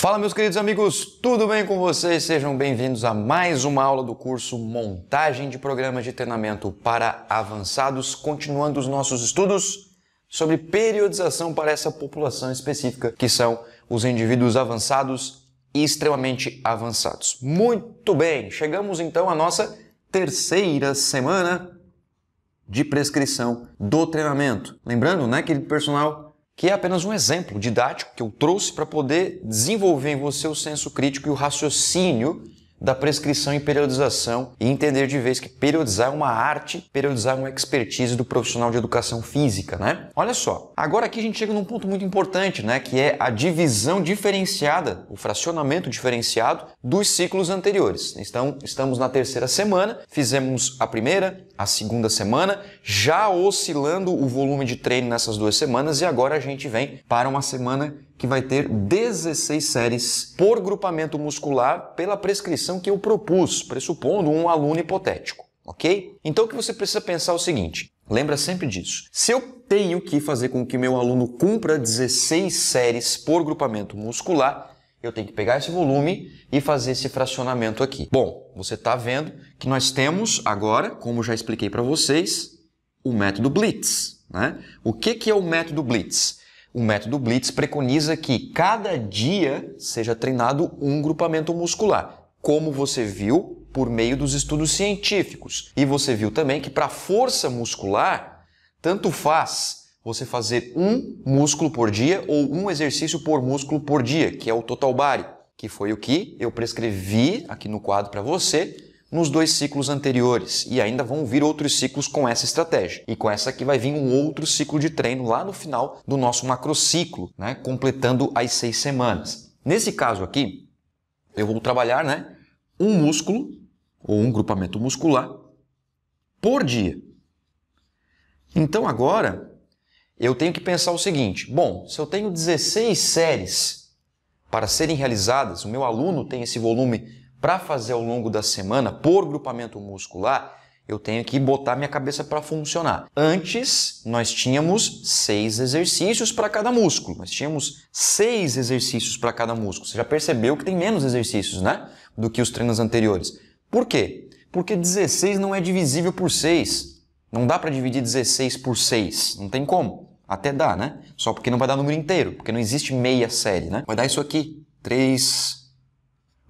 Fala, meus queridos amigos, tudo bem com vocês? Sejam bem-vindos a mais uma aula do curso Montagem de Programas de Treinamento para Avançados, continuando os nossos estudos sobre periodização para essa população específica, que são os indivíduos avançados e extremamente avançados. Muito bem, chegamos então à nossa terceira semana de prescrição do treinamento. Lembrando, né, querido personal, que é apenas um exemplo didático que eu trouxe para poder desenvolver em você o senso crítico e o raciocínio da prescrição e periodização e entender de vez que periodizar é uma arte, periodizar é uma expertise do profissional de educação física, né? Olha só, agora aqui a gente chega num ponto muito importante, né, que é a divisão diferenciada, o fracionamento diferenciado dos ciclos anteriores. Então, estamos na terceira semana, fizemos a primeira, a segunda semana, já oscilando o volume de treino nessas duas semanas e agora a gente vem para uma semana que vai ter 16 séries por grupamento muscular pela prescrição que eu propus, pressupondo um aluno hipotético, ok? Então o que você precisa pensar é o seguinte, lembra sempre disso. Se eu tenho que fazer com que meu aluno cumpra 16 séries por grupamento muscular, eu tenho que pegar esse volume e fazer esse fracionamento aqui. Bom, você está vendo que nós temos agora, como já expliquei para vocês, o método Blitz. Né? O que, que é o método Blitz? O método Blitz preconiza que cada dia seja treinado um grupamento muscular, como você viu por meio dos estudos científicos. E você viu também que para força muscular, tanto faz você fazer um músculo por dia ou um exercício por músculo por dia, que é o total body, que foi o que eu prescrevi aqui no quadro para você nos dois ciclos anteriores e ainda vão vir outros ciclos com essa estratégia. E com essa aqui vai vir um outro ciclo de treino lá no final do nosso macrociclo, né, completando as seis semanas. Nesse caso aqui, eu vou trabalhar né, um músculo ou um grupamento muscular por dia. Então agora eu tenho que pensar o seguinte: bom, se eu tenho 16 séries para serem realizadas, o meu aluno tem esse volume para fazer ao longo da semana, por grupamento muscular, eu tenho que botar minha cabeça para funcionar. Antes, nós tínhamos seis exercícios para cada músculo. Nós tínhamos seis exercícios para cada músculo. Você já percebeu que tem menos exercícios, né? Do que os treinos anteriores. Por quê? Porque 16 não é divisível por 6. Não dá para dividir 16 por 6. Não tem como. Até dá, né? Só porque não vai dar número inteiro, porque não existe meia série, né? Vai dar isso aqui. 3.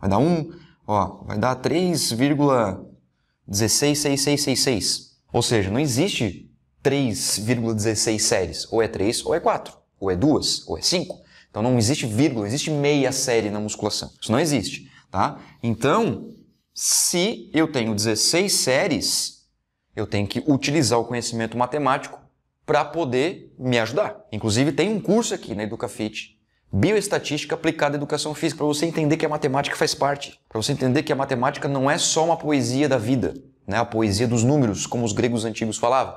Vai dar 1. Um. Ó, vai dar 3,166666. Ou seja, não existe 3,16 séries. Ou é 3, ou é 4, ou é 2, ou é 5. Então não existe vírgula, existe meia série na musculação. Isso não existe, tá? Então, se eu tenho 16 séries, eu tenho que utilizar o conhecimento matemático para poder me ajudar. Inclusive tem um curso aqui na EducaFit bioestatística aplicada à educação física, para você entender que a matemática faz parte, para você entender que a matemática não é só uma poesia da vida, né? a poesia dos números, como os gregos antigos falavam.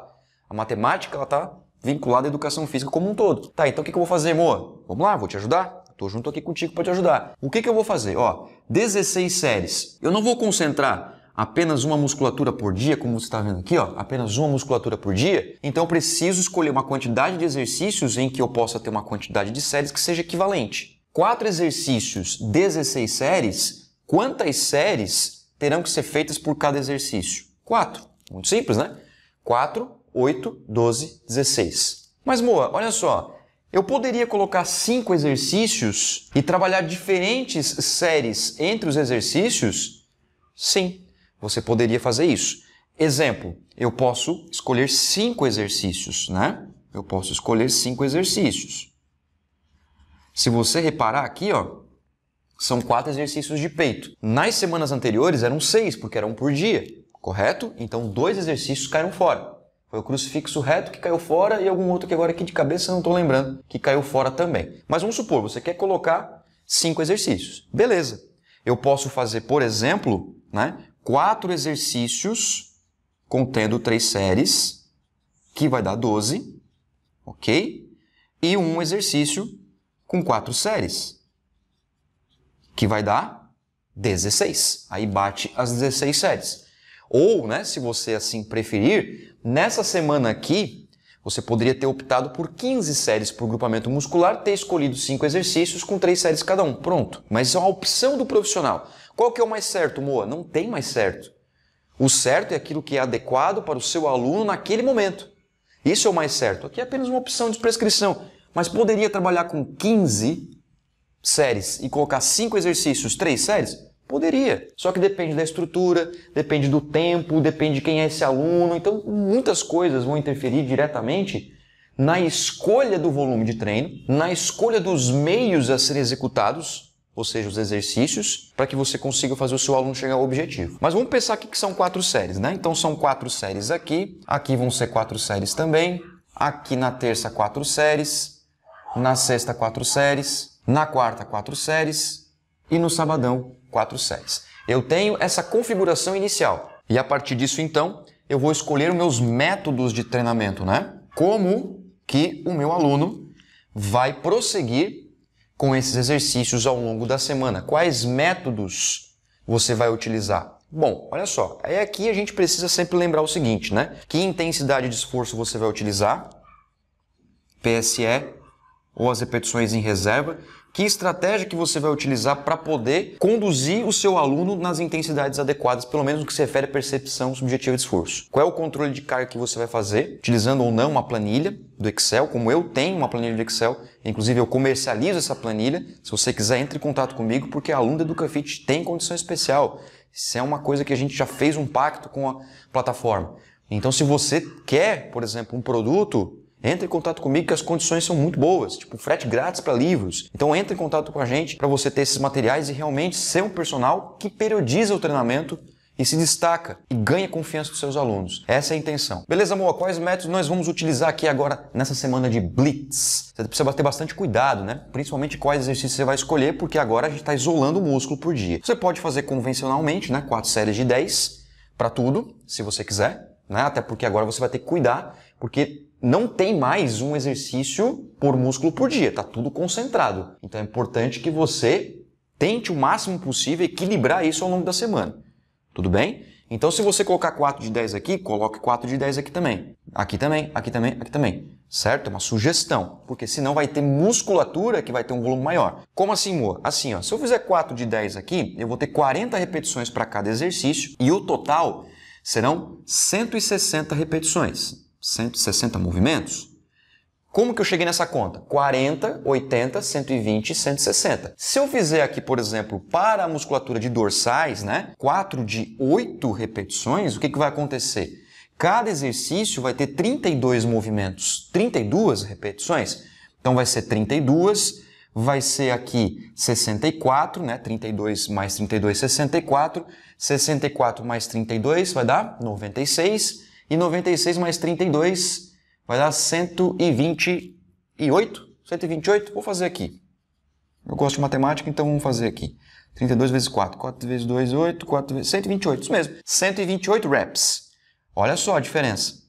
A matemática está vinculada à educação física como um todo. Tá, então o que, que eu vou fazer, Moa? Vamos lá, vou te ajudar? Estou junto aqui contigo para te ajudar. O que, que eu vou fazer? Ó, 16 séries. Eu não vou concentrar apenas uma musculatura por dia, como você está vendo aqui, ó, apenas uma musculatura por dia, então eu preciso escolher uma quantidade de exercícios em que eu possa ter uma quantidade de séries que seja equivalente. Quatro exercícios, 16 séries, quantas séries terão que ser feitas por cada exercício? Quatro. Muito simples, né? 4, 8, 12, 16. Mas, Moa, olha só, eu poderia colocar cinco exercícios e trabalhar diferentes séries entre os exercícios? Sim, você poderia fazer isso. Exemplo, eu posso escolher cinco exercícios, né? Eu posso escolher cinco exercícios. Se você reparar aqui, ó, são quatro exercícios de peito. Nas semanas anteriores eram seis, porque era um por dia, correto? Então dois exercícios caíram fora. Foi o crucifixo reto que caiu fora e algum outro que agora aqui de cabeça não estou lembrando, que caiu fora também. Mas vamos supor, você quer colocar cinco exercícios. Beleza. Eu posso fazer, por exemplo, né, quatro exercícios contendo três séries, que vai dar 12, ok? E um exercício com quatro séries, que vai dar 16. Aí bate as 16 séries. Ou, né, se você assim preferir, nessa semana aqui você poderia ter optado por 15 séries por grupamento muscular, ter escolhido 5 exercícios com 3 séries cada um. Pronto. Mas é uma opção do profissional. Qual que é o mais certo, Moa? Não tem mais certo. O certo é aquilo que é adequado para o seu aluno naquele momento. Isso é o mais certo. Aqui é apenas uma opção de prescrição. Mas poderia trabalhar com 15 séries e colocar 5 exercícios, 3 séries? Poderia. Só que depende da estrutura, depende do tempo, depende de quem é esse aluno. Então, muitas coisas vão interferir diretamente na escolha do volume de treino, na escolha dos meios a serem executados, ou seja, os exercícios, para que você consiga fazer o seu aluno chegar ao objetivo. Mas vamos pensar aqui que são quatro séries, né? Então são quatro séries aqui, aqui vão ser quatro séries também, aqui na terça quatro séries, na sexta quatro séries, na quarta quatro séries e no sabadão quatro sets. Eu tenho essa configuração inicial e a partir disso então eu vou escolher os meus métodos de treinamento, né? Como que o meu aluno vai prosseguir com esses exercícios ao longo da semana? Quais métodos você vai utilizar? Bom, olha só, aí aqui a gente precisa sempre lembrar o seguinte, né? Que intensidade de esforço você vai utilizar? PSE ou as repetições em reserva, que estratégia que você vai utilizar para poder conduzir o seu aluno nas intensidades adequadas, pelo menos no que se refere à percepção subjetiva de esforço? Qual é o controle de carga que você vai fazer, utilizando ou não uma planilha do Excel, como eu tenho uma planilha do Excel, inclusive eu comercializo essa planilha. Se você quiser, entre em contato comigo, porque a aluno da EducaFit tem condição especial. Isso é uma coisa que a gente já fez um pacto com a plataforma. Então, se você quer, por exemplo, um produto entre em contato comigo que as condições são muito boas, tipo frete grátis para livros. Então entre em contato com a gente para você ter esses materiais e realmente ser um personal que periodiza o treinamento e se destaca e ganha confiança dos seus alunos. Essa é a intenção. Beleza, amor? Quais métodos nós vamos utilizar aqui agora nessa semana de blitz? Você precisa ter bastante cuidado, né? Principalmente quais exercícios você vai escolher, porque agora a gente está isolando o músculo por dia. Você pode fazer convencionalmente, né? Quatro séries de 10 para tudo, se você quiser, né? Até porque agora você vai ter que cuidar, porque não tem mais um exercício por músculo por dia, está tudo concentrado. Então é importante que você tente o máximo possível equilibrar isso ao longo da semana. Tudo bem? Então se você colocar 4 de 10 aqui, coloque 4 de 10 aqui também. Aqui também, aqui também, aqui também. Certo? É uma sugestão, porque senão vai ter musculatura que vai ter um volume maior. Como assim, Moa? Assim, ó, se eu fizer 4 de 10 aqui, eu vou ter 40 repetições para cada exercício e o total serão 160 repetições. 160 movimentos. Como que eu cheguei nessa conta? 40, 80, 120 160. Se eu fizer aqui, por exemplo, para a musculatura de dorsais, né, 4 de 8 repetições, o que, que vai acontecer? Cada exercício vai ter 32 movimentos, 32 repetições. Então vai ser 32, vai ser aqui 64, né, 32 mais 32, 64, 64 mais 32 vai dar 96, e 96 mais 32 vai dar 128. 128? Vou fazer aqui. Eu gosto de matemática, então vamos fazer aqui. 32 vezes 4. 4 vezes 2, 8. 4 vezes... 128. Isso mesmo. 128 reps. Olha só a diferença.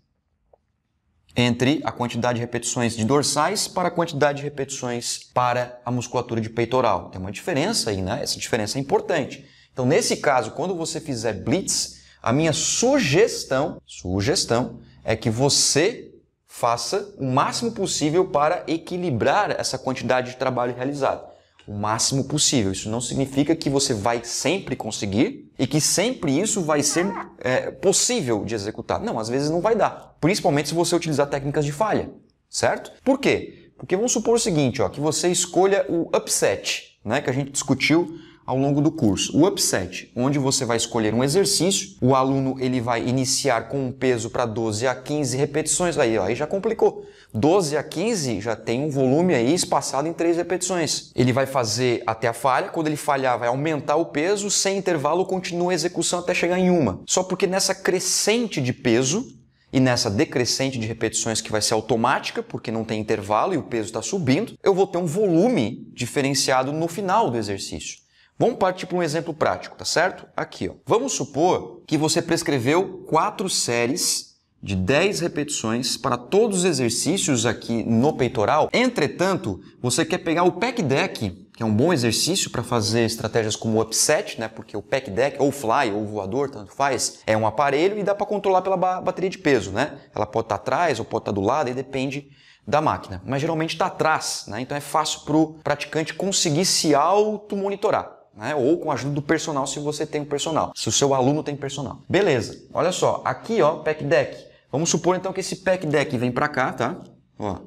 Entre a quantidade de repetições de dorsais para a quantidade de repetições para a musculatura de peitoral. Tem uma diferença aí, né? Essa diferença é importante. Então, nesse caso, quando você fizer blitz, a minha sugestão, sugestão, é que você faça o máximo possível para equilibrar essa quantidade de trabalho realizado. O máximo possível. Isso não significa que você vai sempre conseguir e que sempre isso vai ser é, possível de executar. Não, às vezes não vai dar. Principalmente se você utilizar técnicas de falha, certo? Por quê? Porque vamos supor o seguinte, ó, que você escolha o upset, né, que a gente discutiu ao longo do curso. O upset, onde você vai escolher um exercício, o aluno ele vai iniciar com um peso para 12 a 15 repetições, aí, aí já complicou. 12 a 15 já tem um volume aí espaçado em 3 repetições. Ele vai fazer até a falha, quando ele falhar vai aumentar o peso, sem intervalo continua a execução até chegar em uma. Só porque nessa crescente de peso, e nessa decrescente de repetições que vai ser automática, porque não tem intervalo e o peso está subindo, eu vou ter um volume diferenciado no final do exercício. Vamos partir para um exemplo prático, tá certo? Aqui, ó. Vamos supor que você prescreveu quatro séries de 10 repetições para todos os exercícios aqui no peitoral. Entretanto, você quer pegar o pec deck, que é um bom exercício para fazer estratégias como upset, né? Porque o pec deck ou fly ou voador, tanto faz, é um aparelho e dá para controlar pela bateria de peso, né? Ela pode estar tá atrás ou pode estar tá do lado, aí depende da máquina, mas geralmente está atrás, né? então é fácil para o praticante conseguir se auto-monitorar né? Ou com a ajuda do personal, se você tem um personal, se o seu aluno tem personal. Beleza. Olha só, aqui ó, pack deck. Vamos supor então que esse pack deck vem para cá, tá? Ó.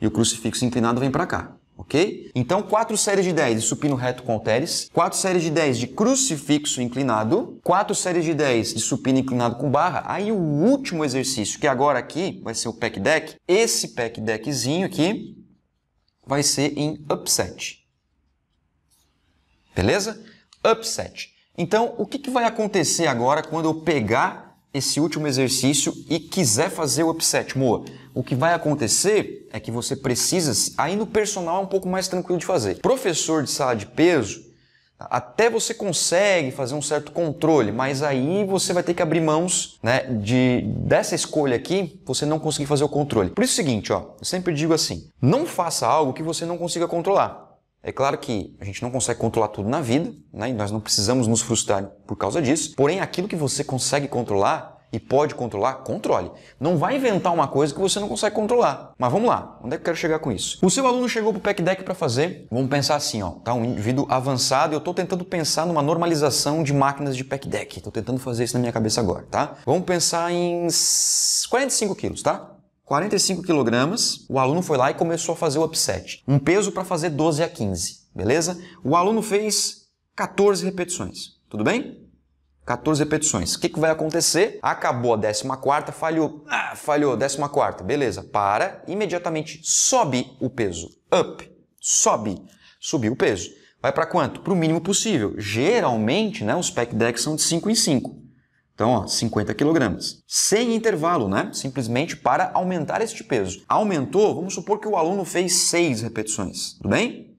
E o crucifixo inclinado vem para cá. Ok? Então, quatro séries de 10 de supino reto com halteres, quatro séries de 10 de crucifixo inclinado, quatro séries de 10 de supino inclinado com barra. Aí o último exercício, que agora aqui vai ser o pack deck, esse pack deckzinho aqui vai ser em upset. Beleza? Upset. Então, o que, que vai acontecer agora quando eu pegar esse último exercício e quiser fazer o upset, Moa? O que vai acontecer é que você precisa, aí no personal é um pouco mais tranquilo de fazer. Professor de sala de peso, até você consegue fazer um certo controle, mas aí você vai ter que abrir mãos né, de dessa escolha aqui, você não conseguir fazer o controle. Por isso é o seguinte, ó, eu sempre digo assim, não faça algo que você não consiga controlar. É claro que a gente não consegue controlar tudo na vida, né? e nós não precisamos nos frustrar por causa disso. Porém, aquilo que você consegue controlar e pode controlar, controle. Não vai inventar uma coisa que você não consegue controlar. Mas vamos lá, onde é que eu quero chegar com isso? O seu aluno chegou para o PEC Deck para fazer, vamos pensar assim, ó, tá um indivíduo avançado e eu estou tentando pensar numa normalização de máquinas de PEC Deck. Estou tentando fazer isso na minha cabeça agora, tá? Vamos pensar em 45 quilos, tá? 45 quilogramas, o aluno foi lá e começou a fazer o upset. Um peso para fazer 12 a 15, beleza? O aluno fez 14 repetições, tudo bem? 14 repetições. O que, que vai acontecer? Acabou a 14, falhou. Ah, falhou, 14, beleza. Para, imediatamente sobe o peso. Up, sobe. Subiu o peso. Vai para quanto? Para o mínimo possível. Geralmente, né, os pack decks são de 5 em 5. Então, ó, 50 quilogramas. Sem intervalo, né? Simplesmente para aumentar este peso. Aumentou, vamos supor que o aluno fez 6 repetições, tudo bem?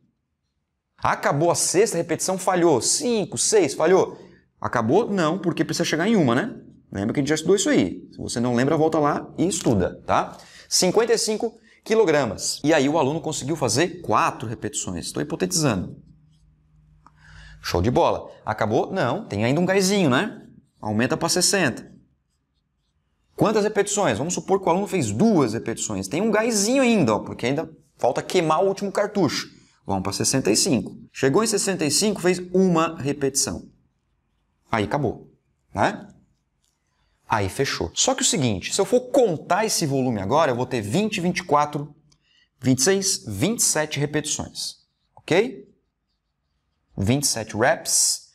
Acabou a sexta repetição, falhou. 5, 6, falhou. Acabou? Não, porque precisa chegar em uma, né? Lembra que a gente já estudou isso aí. Se você não lembra, volta lá e estuda, tá? 55 quilogramas. E aí o aluno conseguiu fazer 4 repetições. Estou hipotetizando. Show de bola. Acabou? Não, tem ainda um gaizinho, né? aumenta para 60. Quantas repetições? Vamos supor que o aluno fez duas repetições. Tem um gásinho ainda, ó, porque ainda falta queimar o último cartucho. Vamos para 65. Chegou em 65, fez uma repetição. Aí acabou, né? Aí fechou. Só que o seguinte, se eu for contar esse volume agora, eu vou ter 20, 24, 26, 27 repetições, ok? 27 reps,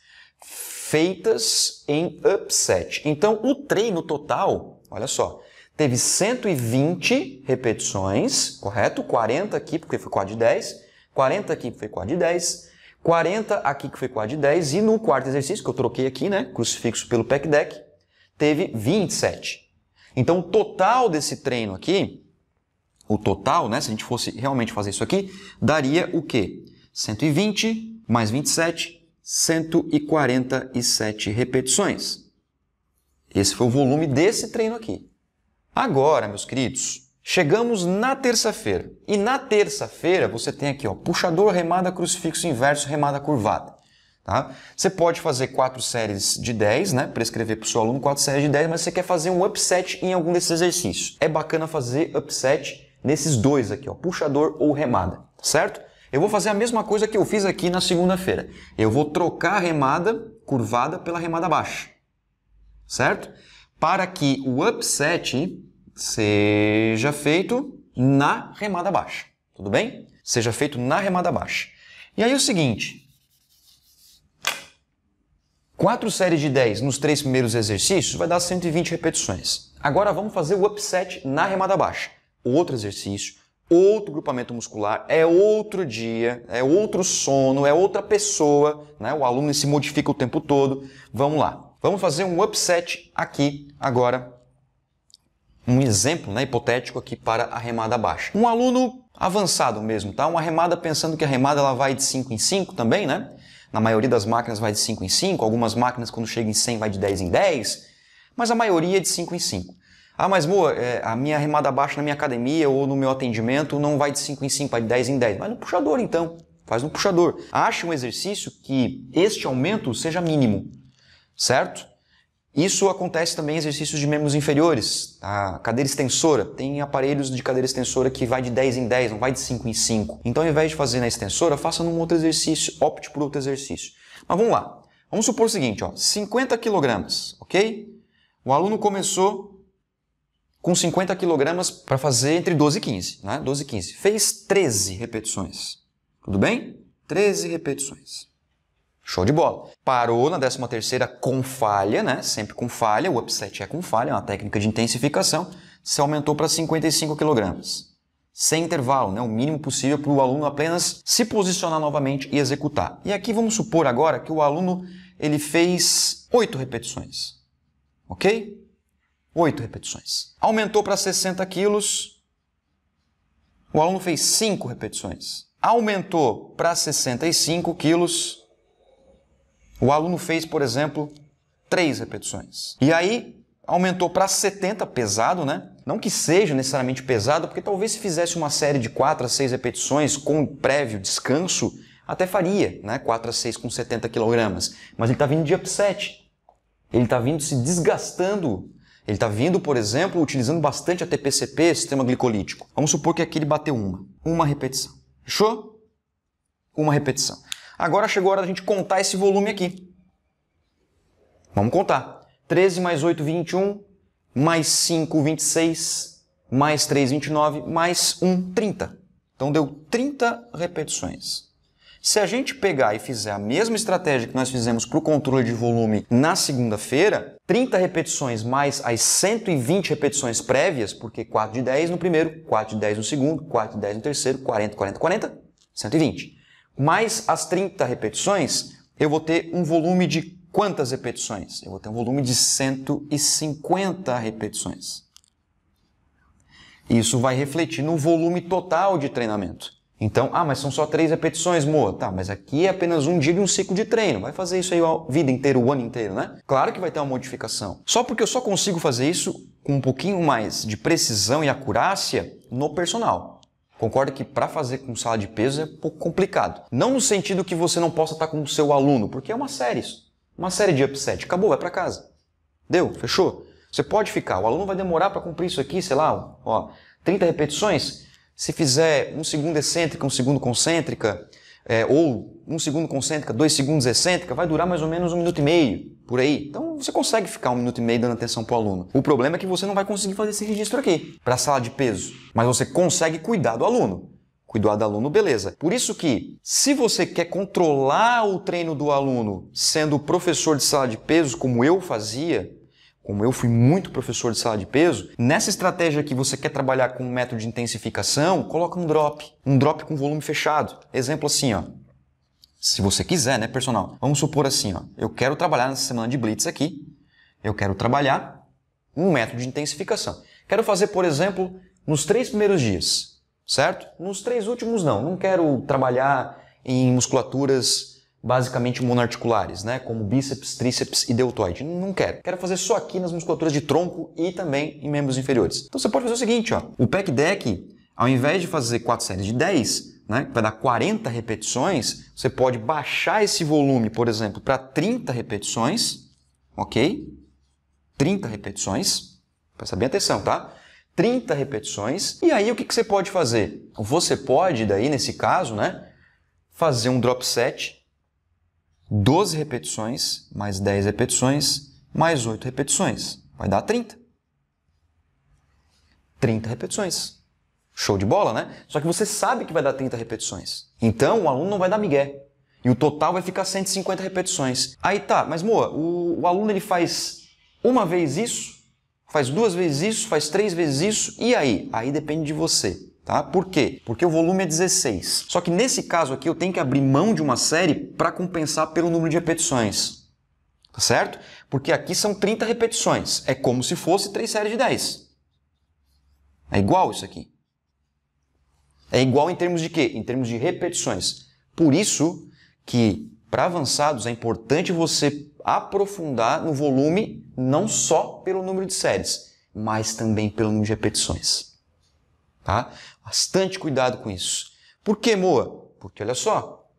feitas em upset. Então, o treino total, olha só, teve 120 repetições, correto? 40 aqui, porque foi quad 10, 40 aqui, foi quad 10, 40 aqui, que foi quad 10, e no quarto exercício, que eu troquei aqui, né, crucifixo pelo pec deck, teve 27. Então, o total desse treino aqui, o total, né, se a gente fosse realmente fazer isso aqui, daria o quê? 120 mais 27 147 repetições. Esse foi o volume desse treino aqui. Agora, meus queridos, chegamos na terça-feira. E na terça-feira você tem aqui, ó, puxador, remada, crucifixo inverso, remada curvada. Tá? Você pode fazer quatro séries de 10, né? Prescrever para o seu aluno quatro séries de 10, mas você quer fazer um upset em algum desses exercícios. É bacana fazer upset nesses dois aqui, ó, puxador ou remada, certo? Eu vou fazer a mesma coisa que eu fiz aqui na segunda-feira. Eu vou trocar a remada curvada pela remada baixa. Certo? Para que o upset seja feito na remada baixa. Tudo bem? Seja feito na remada baixa. E aí é o seguinte, Quatro séries de 10 nos três primeiros exercícios vai dar 120 repetições. Agora vamos fazer o upset na remada baixa. Outro exercício, outro grupamento muscular, é outro dia, é outro sono, é outra pessoa, né? O aluno se modifica o tempo todo. Vamos lá. Vamos fazer um upset aqui agora. Um exemplo, né, hipotético aqui para a remada baixa. Um aluno avançado mesmo, tá? Uma remada pensando que a remada ela vai de 5 em 5 também, né? Na maioria das máquinas vai de 5 em 5, algumas máquinas quando chega em 100 vai de 10 em 10, mas a maioria é de 5 em 5. Ah, mas Moa, é, a minha remada baixa na minha academia ou no meu atendimento não vai de 5 em 5, vai de 10 em 10. Vai no puxador então. Faz no puxador. Ache um exercício que este aumento seja mínimo, certo? Isso acontece também em exercícios de membros inferiores. A tá? cadeira extensora. Tem aparelhos de cadeira extensora que vai de 10 em 10, não vai de 5 em 5. Então, ao invés de fazer na extensora, faça num outro exercício, opte por outro exercício. Mas vamos lá. Vamos supor o seguinte, ó, 50 kg, ok? O aluno começou com 50 quilogramas para fazer entre 12 e 15, né? 12 e 15. Fez 13 repetições. Tudo bem? 13 repetições. Show de bola. Parou na 13 terceira com falha, né? Sempre com falha. O upset é com falha, é uma técnica de intensificação. Se aumentou para 55 quilogramas. Sem intervalo, né? O mínimo possível para o aluno apenas se posicionar novamente e executar. E aqui vamos supor agora que o aluno ele fez 8 repetições. Ok? 8 repetições. Aumentou para 60 quilos, o aluno fez 5 repetições. Aumentou para 65 quilos, o aluno fez, por exemplo, 3 repetições. E aí aumentou para 70, pesado, né? Não que seja necessariamente pesado, porque talvez se fizesse uma série de 4 a 6 repetições com prévio descanso, até faria, né? 4 a 6 com 70 quilogramas. Mas ele está vindo de upset. Ele está vindo se desgastando ele está vindo, por exemplo, utilizando bastante a TPCP, sistema glicolítico. Vamos supor que aqui ele bateu uma. Uma repetição. Fechou? Uma repetição. Agora chegou a hora da gente contar esse volume aqui. Vamos contar. 13 mais 8, 21. Mais 5, 26. Mais 3, 29. Mais 1, 30. Então deu 30 repetições. Se a gente pegar e fizer a mesma estratégia que nós fizemos para o controle de volume na segunda-feira, 30 repetições mais as 120 repetições prévias, porque 4 de 10 no primeiro, 4 de 10 no segundo, 4 de 10 no terceiro, 40, 40, 40, 120. Mais as 30 repetições, eu vou ter um volume de quantas repetições? Eu vou ter um volume de 150 repetições. Isso vai refletir no volume total de treinamento. Então, ah, mas são só três repetições, Moa. Tá, mas aqui é apenas um dia de um ciclo de treino. Vai fazer isso aí a vida inteira, o ano inteiro, né? Claro que vai ter uma modificação. Só porque eu só consigo fazer isso com um pouquinho mais de precisão e acurácia no personal. Concorda que para fazer com sala de peso é um pouco complicado. Não no sentido que você não possa estar tá com o seu aluno, porque é uma série isso. Uma série de upset. Acabou, vai para casa. Deu, fechou. Você pode ficar. O aluno vai demorar para cumprir isso aqui, sei lá, ó, 30 repetições. Se fizer um segundo excêntrica, um segundo concêntrica, é, ou um segundo concêntrica, dois segundos excêntrica, vai durar mais ou menos um minuto e meio, por aí. Então você consegue ficar um minuto e meio dando atenção para o aluno. O problema é que você não vai conseguir fazer esse registro aqui, para a sala de peso. Mas você consegue cuidar do aluno. Cuidar do aluno, beleza. Por isso que, se você quer controlar o treino do aluno sendo professor de sala de peso, como eu fazia, como eu fui muito professor de sala de peso, nessa estratégia que você quer trabalhar com um método de intensificação, coloca um drop, um drop com volume fechado. Exemplo assim, ó. Se você quiser, né, personal? Vamos supor assim, ó. Eu quero trabalhar nessa semana de blitz aqui. Eu quero trabalhar um método de intensificação. Quero fazer, por exemplo, nos três primeiros dias, certo? Nos três últimos não. Não quero trabalhar em musculaturas basicamente monarticulares, né? Como bíceps, tríceps e deltoide. Não quero. Quero fazer só aqui nas musculaturas de tronco e também em membros inferiores. Então você pode fazer o seguinte, ó. O pec deck, ao invés de fazer 4 séries de 10, né, vai dar 40 repetições, você pode baixar esse volume, por exemplo, para 30 repetições, ok? 30 repetições. Presta bem atenção, tá? 30 repetições. E aí o que, que você pode fazer? Você pode, daí nesse caso, né, fazer um drop set 12 repetições, mais 10 repetições, mais 8 repetições. Vai dar 30. 30 repetições. Show de bola, né? Só que você sabe que vai dar 30 repetições. Então, o aluno não vai dar migué. E o total vai ficar 150 repetições. Aí tá, mas Moa, o, o aluno ele faz uma vez isso, faz duas vezes isso, faz três vezes isso, e aí? Aí depende de você. Tá? Por quê? Porque o volume é 16. Só que nesse caso aqui eu tenho que abrir mão de uma série para compensar pelo número de repetições. Tá certo? Porque aqui são 30 repetições. É como se fosse 3 séries de 10. É igual isso aqui. É igual em termos de quê? Em termos de repetições. Por isso que para avançados é importante você aprofundar no volume não só pelo número de séries, mas também pelo número de repetições. Tá? Bastante cuidado com isso. Por que, Moa? Porque olha só,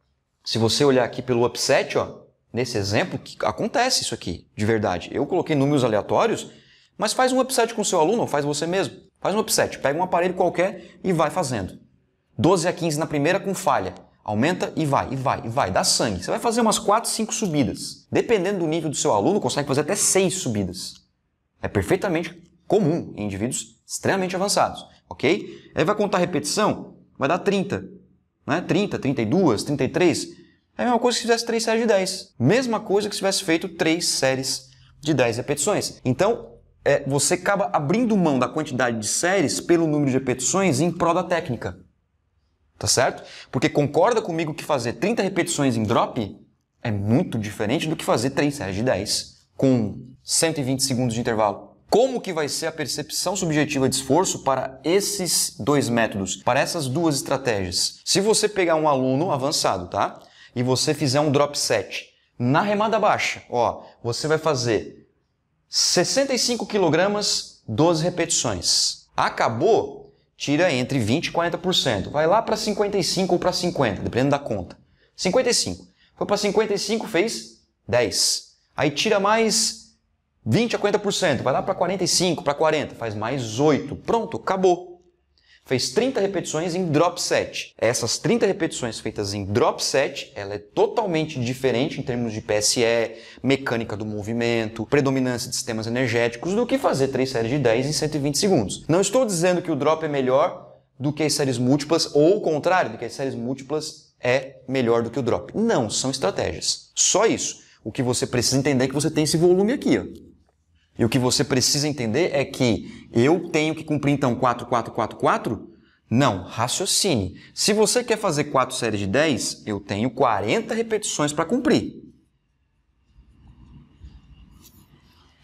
se você olhar aqui pelo upset, ó, nesse exemplo, que acontece isso aqui, de verdade. Eu coloquei números aleatórios, mas faz um upset com seu aluno, ou faz você mesmo. Faz um upset, pega um aparelho qualquer e vai fazendo. 12 a 15 na primeira com falha. Aumenta e vai, e vai, e vai, dá sangue. Você vai fazer umas 4, 5 subidas. Dependendo do nível do seu aluno, consegue fazer até 6 subidas. É perfeitamente comum em indivíduos extremamente avançados ok? Aí vai contar repetição, vai dar 30, né? 30, 32, 33. É a mesma coisa que se fizesse 3 séries de 10. Mesma coisa que se tivesse feito 3 séries de 10 repetições. Então, é, você acaba abrindo mão da quantidade de séries pelo número de repetições em prol da técnica. Tá certo? Porque concorda comigo que fazer 30 repetições em drop é muito diferente do que fazer 3 séries de 10 com 120 segundos de intervalo. Como que vai ser a percepção subjetiva de esforço para esses dois métodos, para essas duas estratégias? Se você pegar um aluno avançado, tá? E você fizer um drop set na remada baixa, ó, você vai fazer 65 kg, 12 repetições. Acabou, tira entre 20 e 40%. Vai lá para 55 ou para 50, dependendo da conta. 55. Foi para 55, fez 10. Aí tira mais 20 a 40%, vai lá para 45, para 40, faz mais 8. Pronto, acabou. Fez 30 repetições em drop set. Essas 30 repetições feitas em drop set, ela é totalmente diferente em termos de PSE, mecânica do movimento, predominância de sistemas energéticos do que fazer 3 séries de 10 em 120 segundos. Não estou dizendo que o drop é melhor do que as séries múltiplas ou o contrário, do que as séries múltiplas é melhor do que o drop. Não, são estratégias. Só isso. O que você precisa entender é que você tem esse volume aqui, ó. E o que você precisa entender é que eu tenho que cumprir então 4, 4, 4, 4? Não, raciocine. Se você quer fazer 4 séries de 10, eu tenho 40 repetições para cumprir.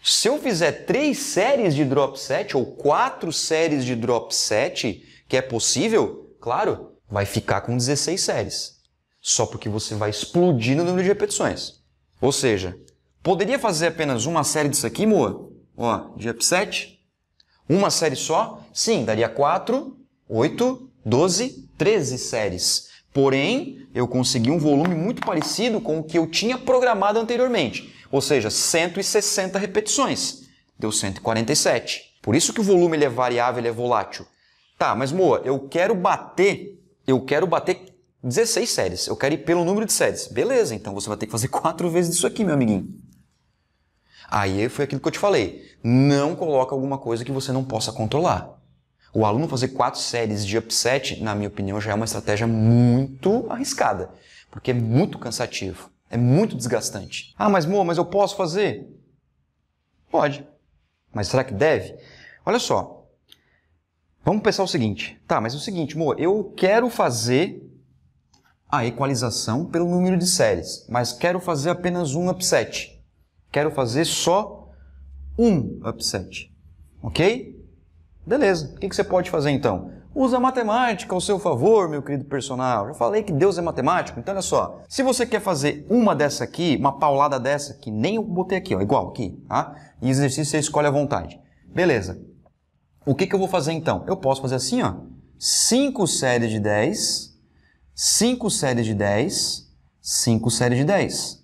Se eu fizer 3 séries de drop set ou 4 séries de drop set, que é possível, claro, vai ficar com 16 séries. Só porque você vai explodir no número de repetições. Ou seja, Poderia fazer apenas uma série disso aqui, Moa? Ó, de upset. Uma série só? Sim, daria 4, 8, 12, 13 séries. Porém, eu consegui um volume muito parecido com o que eu tinha programado anteriormente, ou seja, 160 repetições. Deu 147. Por isso que o volume ele é variável, ele é volátil. Tá, mas Moa, eu quero bater, eu quero bater 16 séries. Eu quero ir pelo número de séries. Beleza, então você vai ter que fazer 4 vezes isso aqui, meu amiguinho. Aí foi aquilo que eu te falei. Não coloca alguma coisa que você não possa controlar. O aluno fazer quatro séries de upset, na minha opinião, já é uma estratégia muito arriscada, porque é muito cansativo, é muito desgastante. Ah, mas Moa, mas eu posso fazer? Pode. Mas será que deve? Olha só. Vamos pensar o seguinte. Tá, mas é o seguinte, Moa, eu quero fazer a equalização pelo número de séries, mas quero fazer apenas um upset. Quero fazer só um upset. Ok? Beleza. O que você pode fazer então? Usa a matemática ao seu favor, meu querido personal. Já falei que Deus é matemático, então olha só. Se você quer fazer uma dessa aqui, uma paulada dessa, que nem eu botei aqui, ó, igual aqui, tá? E exercício você escolhe à vontade. Beleza. O que, que eu vou fazer então? Eu posso fazer assim, ó. 5 séries de 10, 5 séries de 10, 5 séries de 10.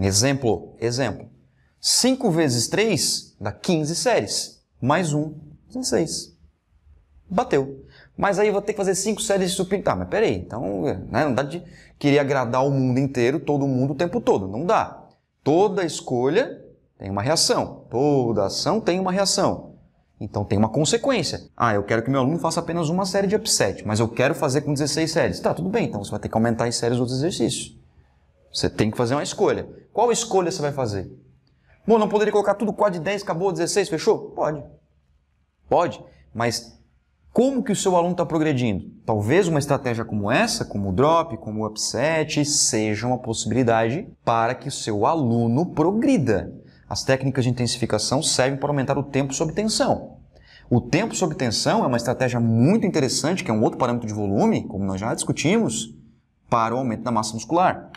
Exemplo, exemplo. 5 vezes 3 dá 15 séries. Mais 1, 16. Bateu. Mas aí eu vou ter que fazer 5 séries de supino. Tá, mas peraí. Então, né, não dá de querer agradar o mundo inteiro, todo mundo, o tempo todo. Não dá. Toda escolha tem uma reação. Toda ação tem uma reação. Então tem uma consequência. Ah, eu quero que meu aluno faça apenas uma série de upset, mas eu quero fazer com 16 séries. Tá, tudo bem. Então você vai ter que aumentar as séries dos outros exercícios. Você tem que fazer uma escolha. Qual escolha você vai fazer? Bom, não poderia colocar tudo 4 de 10, acabou 16, fechou? Pode. Pode, mas como que o seu aluno está progredindo? Talvez uma estratégia como essa, como o drop, como o upset, seja uma possibilidade para que o seu aluno progrida. As técnicas de intensificação servem para aumentar o tempo sob tensão. O tempo sob tensão é uma estratégia muito interessante, que é um outro parâmetro de volume, como nós já discutimos, para o aumento da massa muscular.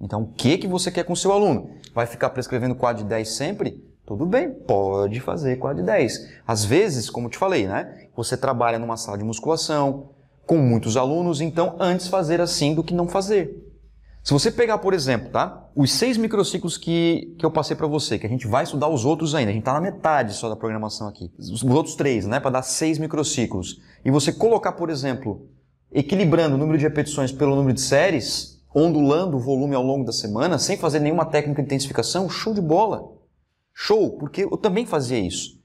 Então, o que, que você quer com o seu aluno? Vai ficar prescrevendo quad de 10 sempre? Tudo bem, pode fazer quad de 10. Às vezes, como eu te falei, né? Você trabalha numa sala de musculação, com muitos alunos, então antes fazer assim do que não fazer. Se você pegar, por exemplo, tá? Os seis microciclos que, que eu passei para você, que a gente vai estudar os outros ainda, a gente está na metade só da programação aqui. Os, os outros três, né? Para dar seis microciclos. E você colocar, por exemplo, equilibrando o número de repetições pelo número de séries, ondulando o volume ao longo da semana, sem fazer nenhuma técnica de intensificação, show de bola. Show, porque eu também fazia isso.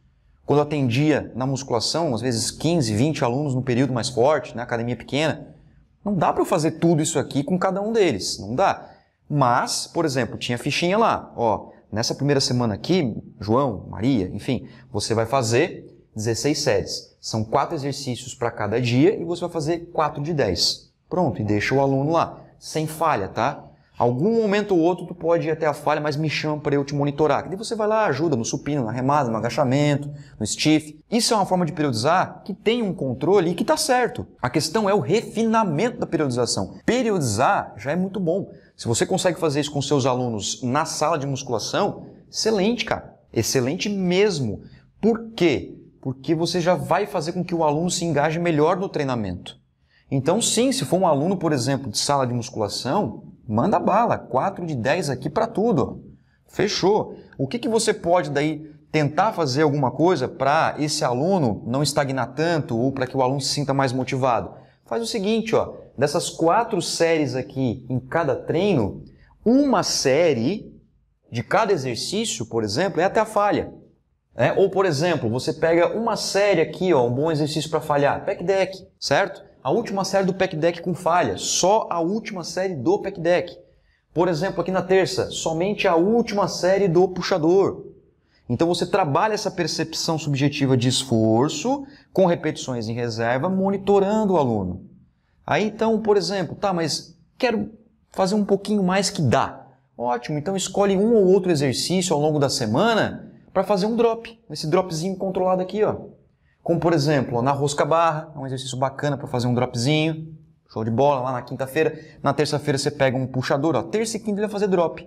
Quando eu atendia na musculação, às vezes 15, 20 alunos no período mais forte, na academia pequena, não dá para eu fazer tudo isso aqui com cada um deles, não dá. Mas, por exemplo, tinha fichinha lá, ó, nessa primeira semana aqui, João, Maria, enfim, você vai fazer 16 séries. São quatro exercícios para cada dia e você vai fazer 4 de 10. Pronto, e deixa o aluno lá sem falha, tá? Algum momento ou outro tu pode ir até a falha, mas me chama para eu te monitorar. Daí você vai lá, ajuda no supino, na remada, no agachamento, no stiff. Isso é uma forma de periodizar que tem um controle e que está certo. A questão é o refinamento da periodização. Periodizar já é muito bom. Se você consegue fazer isso com seus alunos na sala de musculação, excelente, cara. Excelente mesmo. Por quê? Porque você já vai fazer com que o aluno se engaje melhor no treinamento. Então, sim, se for um aluno, por exemplo, de sala de musculação, manda bala, 4 de 10 aqui para tudo. Fechou. O que, que você pode daí tentar fazer alguma coisa para esse aluno não estagnar tanto ou para que o aluno se sinta mais motivado? Faz o seguinte, ó, dessas quatro séries aqui em cada treino, uma série de cada exercício, por exemplo, é até a falha. né? Ou, por exemplo, você pega uma série aqui, ó, um bom exercício para falhar, pec deck, certo? a última série do Pack Deck com falha, só a última série do Pack Deck. Por exemplo, aqui na terça, somente a última série do puxador. Então você trabalha essa percepção subjetiva de esforço com repetições em reserva, monitorando o aluno. Aí então, por exemplo, tá, mas quero fazer um pouquinho mais que dá. Ótimo, então escolhe um ou outro exercício ao longo da semana para fazer um drop, esse dropzinho controlado aqui, ó. Como, por exemplo, na rosca barra, é um exercício bacana para fazer um dropzinho, show de bola, lá na quinta-feira. Na terça-feira você pega um puxador, ó, terça e quinta ele vai fazer drop.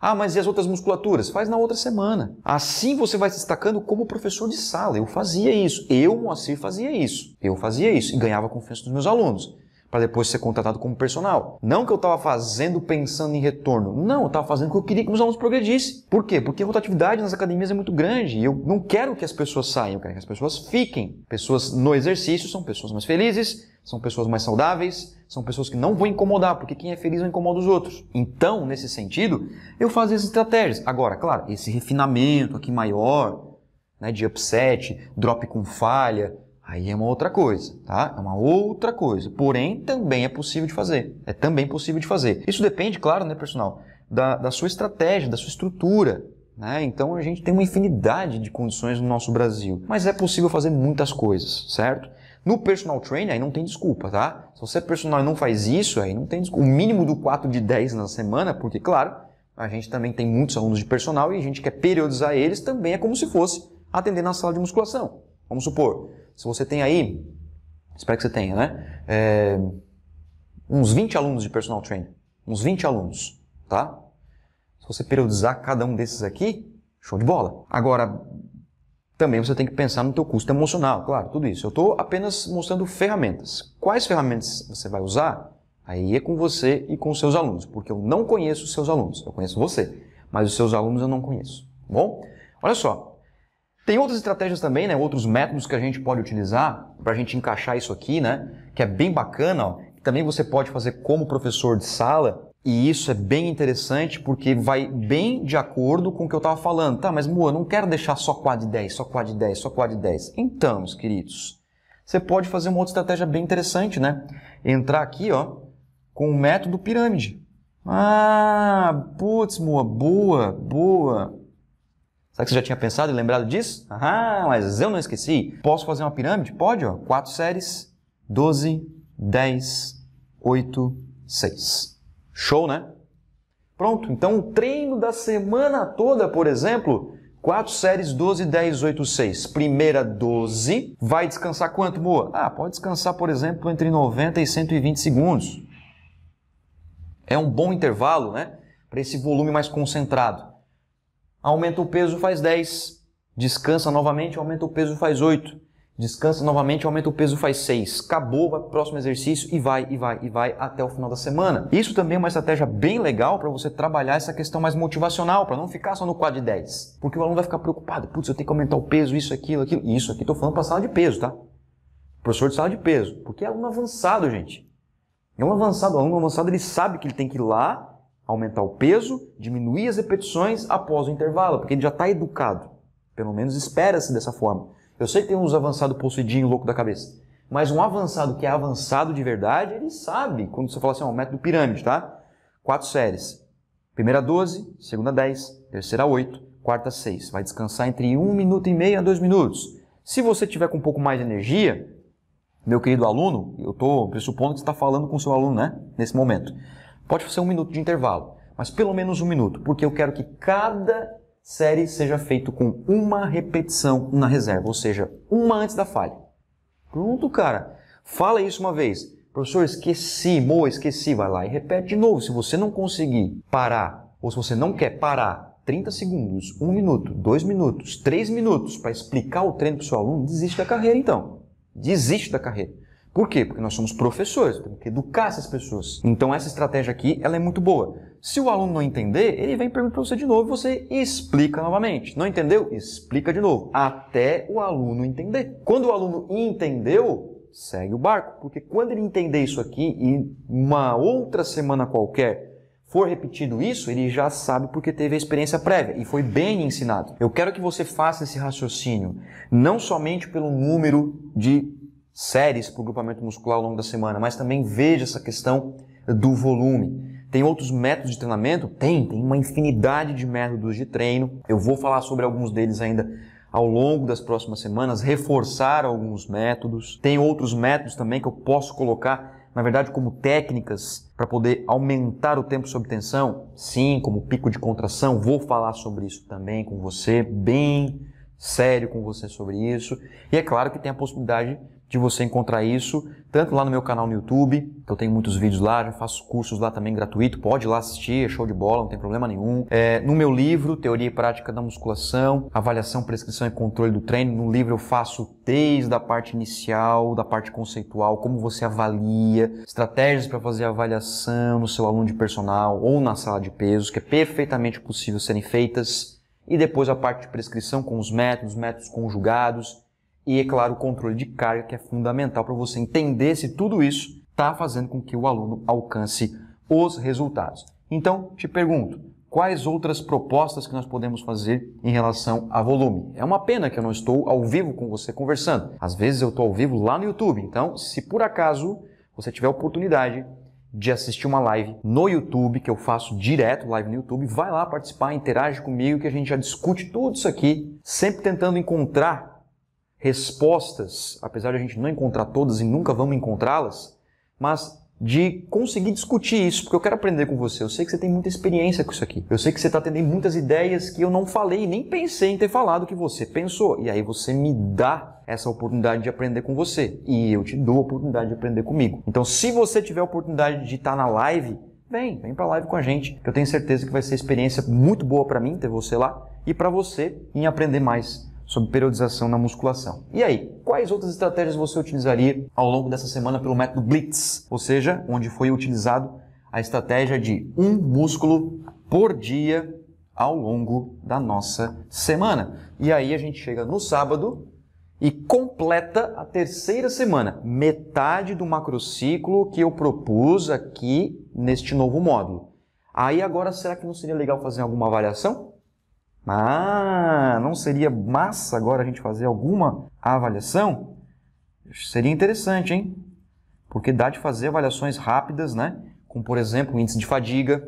Ah, mas e as outras musculaturas? Faz na outra semana. Assim você vai se destacando como professor de sala. Eu fazia isso. Eu, Moacir, fazia isso. Eu fazia isso e ganhava confiança dos meus alunos para depois ser contratado como personal. Não que eu estava fazendo pensando em retorno. Não, eu estava fazendo porque eu queria que os alunos progredissem. Por quê? Porque a rotatividade nas academias é muito grande e eu não quero que as pessoas saiam, eu quero que as pessoas fiquem. Pessoas no exercício são pessoas mais felizes, são pessoas mais saudáveis, são pessoas que não vão incomodar, porque quem é feliz não incomoda os outros. Então, nesse sentido, eu faço essas estratégias. Agora, claro, esse refinamento aqui maior, né, de upset, drop com falha, Aí é uma outra coisa, tá? É uma outra coisa. Porém, também é possível de fazer. É também possível de fazer. Isso depende, claro, né, pessoal, da, da sua estratégia, da sua estrutura. Né? Então a gente tem uma infinidade de condições no nosso Brasil. Mas é possível fazer muitas coisas, certo? No personal trainer, aí não tem desculpa, tá? Se você é personal e não faz isso, aí não tem desculpa. O mínimo do 4 de 10 na semana, porque, claro, a gente também tem muitos alunos de personal e a gente quer periodizar eles também é como se fosse atender na sala de musculação. Vamos supor, se você tem aí, espero que você tenha, né? É, uns 20 alunos de personal training. Uns 20 alunos, tá? Se você periodizar cada um desses aqui, show de bola. Agora, também você tem que pensar no teu custo emocional, claro, tudo isso. Eu estou apenas mostrando ferramentas. Quais ferramentas você vai usar? Aí é com você e com seus alunos, porque eu não conheço os seus alunos, eu conheço você, mas os seus alunos eu não conheço. Tá bom, olha só, tem outras estratégias também, né? Outros métodos que a gente pode utilizar para a gente encaixar isso aqui, né? Que é bem bacana, ó. Também você pode fazer como professor de sala, e isso é bem interessante porque vai bem de acordo com o que eu estava falando. Tá, mas Moa, não quero deixar só quad 10, só quad 10, só quad 10. Então, meus queridos, você pode fazer uma outra estratégia bem interessante, né? Entrar aqui, ó, com o método pirâmide. Ah, putz, Moa, boa, boa. Será que você já tinha pensado e lembrado disso? Aham, mas eu não esqueci. Posso fazer uma pirâmide? Pode, ó. Quatro séries, 12, 10, 8, 6. Show, né? Pronto, então o treino da semana toda, por exemplo, 4 séries 12, 10, 8, 6. Primeira 12, vai descansar quanto, Moa? Ah, pode descansar, por exemplo, entre 90 e 120 segundos. É um bom intervalo, né? Para esse volume mais concentrado aumenta o peso, faz 10. Descansa novamente, aumenta o peso, faz 8. Descansa novamente, aumenta o peso, faz 6. Acabou, vai para o próximo exercício e vai, e vai, e vai até o final da semana. Isso também é uma estratégia bem legal para você trabalhar essa questão mais motivacional, para não ficar só no quadro de 10. Porque o aluno vai ficar preocupado, putz, eu tenho que aumentar o peso, isso, aquilo, aquilo. isso aqui estou falando para sala de peso, tá? Professor de sala de peso. Porque é aluno avançado, gente. É um avançado, o aluno avançado ele sabe que ele tem que ir lá aumentar o peso, diminuir as repetições após o intervalo, porque ele já está educado. Pelo menos espera-se dessa forma. Eu sei que tem uns avançados possuidinhos louco da cabeça, mas um avançado que é avançado de verdade, ele sabe quando você fala assim, ó, método pirâmide, tá? Quatro séries. Primeira 12, segunda 10, terceira 8, quarta 6. Vai descansar entre 1 um minuto e meio a 2 minutos. Se você tiver com um pouco mais de energia, meu querido aluno, eu estou pressupondo que você está falando com o seu aluno, né? Nesse momento. Pode ser um minuto de intervalo, mas pelo menos um minuto, porque eu quero que cada série seja feito com uma repetição na reserva, ou seja, uma antes da falha. Pronto, cara. Fala isso uma vez. Professor, esqueci, mo, esqueci. Vai lá e repete de novo. Se você não conseguir parar, ou se você não quer parar 30 segundos, 1 minuto, 2 minutos, 3 minutos para explicar o treino para o seu aluno, desiste da carreira então. Desiste da carreira. Por quê? Porque nós somos professores, temos que educar essas pessoas. Então essa estratégia aqui, ela é muito boa. Se o aluno não entender, ele vem perguntar para você de novo, você explica novamente. Não entendeu? Explica de novo, até o aluno entender. Quando o aluno entendeu, segue o barco, porque quando ele entender isso aqui e uma outra semana qualquer for repetido isso, ele já sabe porque teve a experiência prévia e foi bem ensinado. Eu quero que você faça esse raciocínio não somente pelo número de séries para o grupamento muscular ao longo da semana, mas também veja essa questão do volume. Tem outros métodos de treinamento? Tem, tem uma infinidade de métodos de treino. Eu vou falar sobre alguns deles ainda ao longo das próximas semanas, reforçar alguns métodos. Tem outros métodos também que eu posso colocar, na verdade, como técnicas para poder aumentar o tempo sob tensão. Sim, como pico de contração, vou falar sobre isso também com você, bem sério com você sobre isso. E é claro que tem a possibilidade de você encontrar isso, tanto lá no meu canal no YouTube, que eu tenho muitos vídeos lá, já faço cursos lá também gratuito, pode ir lá assistir, é show de bola, não tem problema nenhum. É, no meu livro, Teoria e Prática da Musculação, Avaliação, Prescrição e Controle do Treino, no livro eu faço desde a parte inicial, da parte conceitual, como você avalia, estratégias para fazer avaliação no seu aluno de personal ou na sala de pesos, que é perfeitamente possível serem feitas, e depois a parte de prescrição com os métodos, métodos conjugados, e, é claro, o controle de carga, que é fundamental para você entender se tudo isso está fazendo com que o aluno alcance os resultados. Então, te pergunto, quais outras propostas que nós podemos fazer em relação a volume. É uma pena que eu não estou ao vivo com você conversando. Às vezes eu estou ao vivo lá no YouTube. Então, se por acaso você tiver oportunidade de assistir uma live no YouTube, que eu faço direto live no YouTube, vai lá participar, interage comigo, que a gente já discute tudo isso aqui, sempre tentando encontrar respostas, apesar de a gente não encontrar todas e nunca vamos encontrá-las, mas de conseguir discutir isso, porque eu quero aprender com você. Eu sei que você tem muita experiência com isso aqui. Eu sei que você está tendo muitas ideias que eu não falei, nem pensei em ter falado que você pensou. E aí você me dá essa oportunidade de aprender com você. E eu te dou a oportunidade de aprender comigo. Então, se você tiver a oportunidade de estar tá na live, vem, vem para a live com a gente, que eu tenho certeza que vai ser experiência muito boa para mim ter você lá e para você em aprender mais sobre periodização na musculação. E aí, quais outras estratégias você utilizaria ao longo dessa semana pelo método Blitz? Ou seja, onde foi utilizado a estratégia de um músculo por dia ao longo da nossa semana. E aí a gente chega no sábado e completa a terceira semana, metade do macrociclo que eu propus aqui neste novo módulo. Aí agora será que não seria legal fazer alguma avaliação? Ah, não seria massa agora a gente fazer alguma avaliação? Seria interessante, hein? Porque dá de fazer avaliações rápidas, né? Como por exemplo, o índice de fadiga,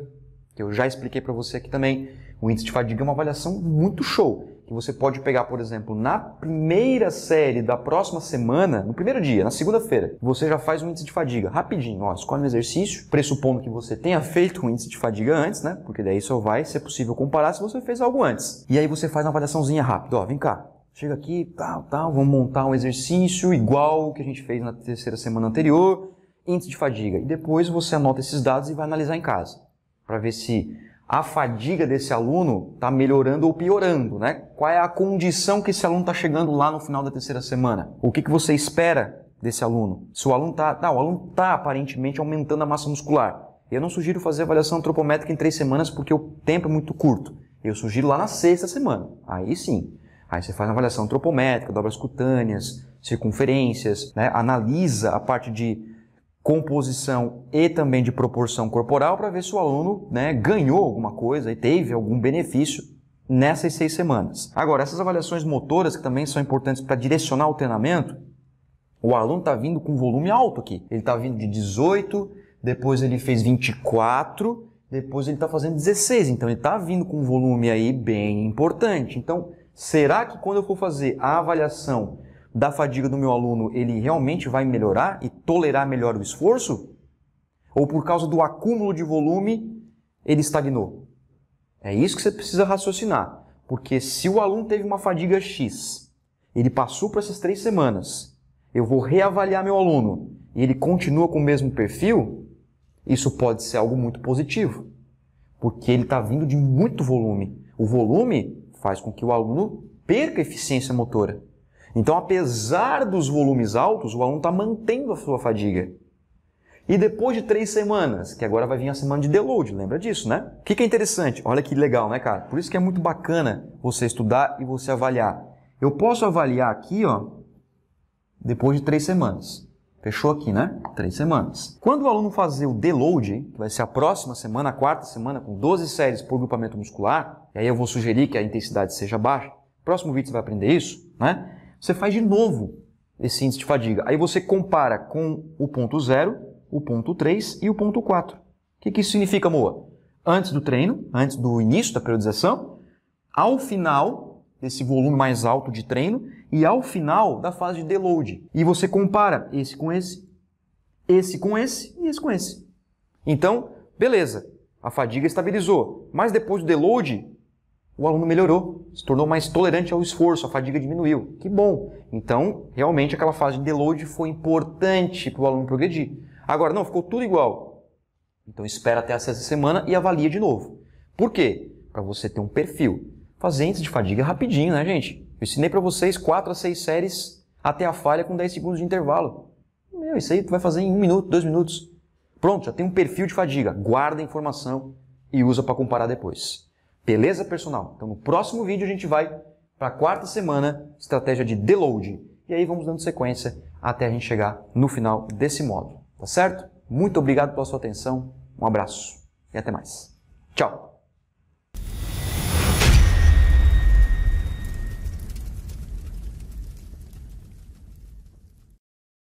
que eu já expliquei para você aqui também. O índice de fadiga é uma avaliação muito show que você pode pegar, por exemplo, na primeira série da próxima semana, no primeiro dia, na segunda-feira, você já faz um índice de fadiga, rapidinho, ó, escolhe um exercício, pressupondo que você tenha feito um índice de fadiga antes, né? Porque daí só vai ser possível comparar se você fez algo antes. E aí você faz uma avaliaçãozinha rápida, ó, vem cá, chega aqui, tal, tal, vamos montar um exercício igual o que a gente fez na terceira semana anterior, índice de fadiga. E depois você anota esses dados e vai analisar em casa, para ver se a fadiga desse aluno está melhorando ou piorando, né? Qual é a condição que esse aluno está chegando lá no final da terceira semana? O que, que você espera desse aluno? Se o aluno está, não, tá, o aluno está aparentemente aumentando a massa muscular. Eu não sugiro fazer avaliação antropométrica em três semanas porque o tempo é muito curto. Eu sugiro lá na sexta semana. Aí sim. Aí você faz uma avaliação antropométrica, dobras cutâneas, circunferências, né? analisa a parte de composição e também de proporção corporal para ver se o aluno né, ganhou alguma coisa e teve algum benefício nessas seis semanas. Agora, essas avaliações motoras que também são importantes para direcionar o treinamento, o aluno está vindo com volume alto aqui. Ele está vindo de 18, depois ele fez 24, depois ele está fazendo 16. Então, ele está vindo com um volume aí bem importante. Então, será que quando eu for fazer a avaliação da fadiga do meu aluno, ele realmente vai melhorar e tolerar melhor o esforço? Ou por causa do acúmulo de volume, ele estagnou? É isso que você precisa raciocinar. Porque se o aluno teve uma fadiga X, ele passou por essas três semanas, eu vou reavaliar meu aluno e ele continua com o mesmo perfil, isso pode ser algo muito positivo. Porque ele está vindo de muito volume. O volume faz com que o aluno perca eficiência motora. Então, apesar dos volumes altos, o aluno está mantendo a sua fadiga. E depois de três semanas, que agora vai vir a semana de deload, lembra disso, né? O que, que é interessante? Olha que legal, né, cara? Por isso que é muito bacana você estudar e você avaliar. Eu posso avaliar aqui, ó, depois de três semanas. Fechou aqui, né? Três semanas. Quando o aluno fazer o deload, que vai ser a próxima semana, a quarta semana, com 12 séries por grupamento muscular, e aí eu vou sugerir que a intensidade seja baixa. Próximo vídeo você vai aprender isso, né? Você faz de novo esse índice de fadiga. Aí você compara com o ponto 0, o ponto 3 e o ponto 4. O que, que isso significa, Moa? Antes do treino, antes do início da periodização, ao final desse volume mais alto de treino e ao final da fase de deload. E você compara esse com esse, esse com esse e esse com esse. Então, beleza, a fadiga estabilizou. Mas depois do deload, o aluno melhorou, se tornou mais tolerante ao esforço, a fadiga diminuiu. Que bom! Então, realmente, aquela fase de deload foi importante para o aluno progredir. Agora, não, ficou tudo igual. Então, espera até a sexta semana e avalia de novo. Por quê? Para você ter um perfil. Fazer índice de fadiga rapidinho, né, gente? Eu ensinei para vocês 4 a 6 séries até a falha com 10 segundos de intervalo. Meu, isso aí tu vai fazer em 1 um minuto, 2 minutos. Pronto, já tem um perfil de fadiga. Guarda a informação e usa para comparar depois. Beleza, personal? Então no próximo vídeo a gente vai para a quarta semana, estratégia de deload. E aí vamos dando sequência até a gente chegar no final desse módulo, tá certo? Muito obrigado pela sua atenção, um abraço e até mais. Tchau!